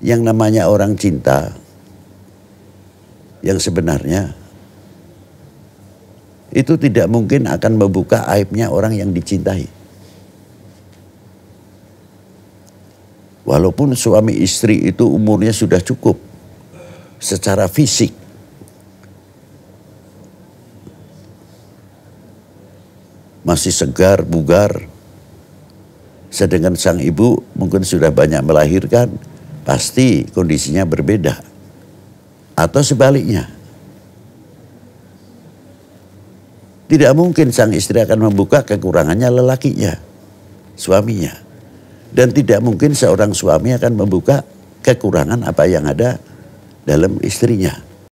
yang namanya orang cinta yang sebenarnya itu tidak mungkin akan membuka aibnya orang yang dicintai. Walaupun suami istri itu umurnya sudah cukup secara fisik. Masih segar, bugar. Sedangkan sang ibu mungkin sudah banyak melahirkan, pasti kondisinya berbeda. Atau sebaliknya. Tidak mungkin sang istri akan membuka kekurangannya lelakinya, suaminya. Dan tidak mungkin seorang suami akan membuka kekurangan apa yang ada dalam istrinya.